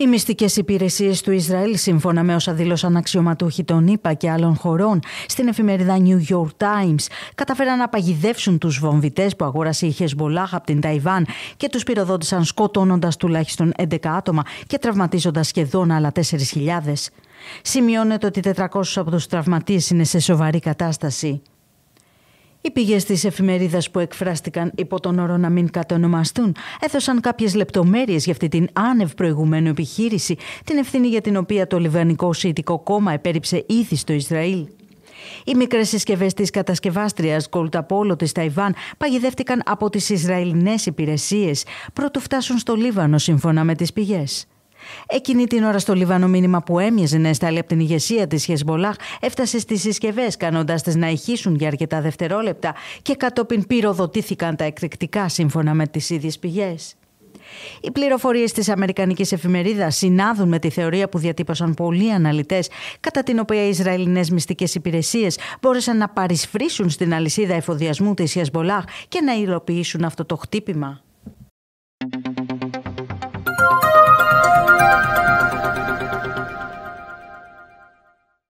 Οι μυστικές υπηρεσίες του Ισραήλ, σύμφωνα με όσα δήλωσαν αξιωματούχοι των ΗΠΑ και άλλων χωρών στην εφημερίδα New York Times, καταφέραν να παγιδεύσουν τους βομβητές που αγόρασε η Χεσμολάχ από την Ταϊβάν και τους πυροδότησαν σκοτώνοντας τουλάχιστον 11 άτομα και τραυματίζοντας σχεδόν άλλα 4.000. Σημειώνεται ότι 400 από τους τραυματίες είναι σε σοβαρή κατάσταση. Οι πηγές της εφημερίδας που εκφράστηκαν υπό τον όρο να μην κατονομαστούν έδωσαν κάποιες λεπτομέρειες για αυτή την άνευ προηγουμένου επιχείρηση, την ευθύνη για την οποία το Λιβανικό Σιητικό Κόμμα επέριψε ήδη στο Ισραήλ. Οι μικρές συσκευές της κατασκευάστριας Apollo της Ταϊβάν παγιδεύτηκαν από τις Ισραηλινές υπηρεσίες, προτού φτάσουν στο Λίβανο, σύμφωνα με τις πηγές. Εκείνη την ώρα στο Λιβάνο μήνυμα που έμοιαζε να εστάλει από την ηγεσία της Χεσμολάχ έφτασε στις συσκευές κάνοντάς τις να ηχήσουν για αρκετά δευτερόλεπτα και κατόπιν πυροδοτήθηκαν τα εκρηκτικά σύμφωνα με τις ίδιες πηγές. Οι πληροφορίες της Αμερικανικής εφημερίδας συνάδουν με τη θεωρία που διατύπωσαν πολλοί αναλυτές, κατά την οποία οι Ισραηλινές μυστικές υπηρεσίες μπόρεσαν να παρισφρήσουν στην αλυσίδα εφοδιασμού της Ιασμπολάχ και να υλοποιήσουν αυτό το χτύπημα.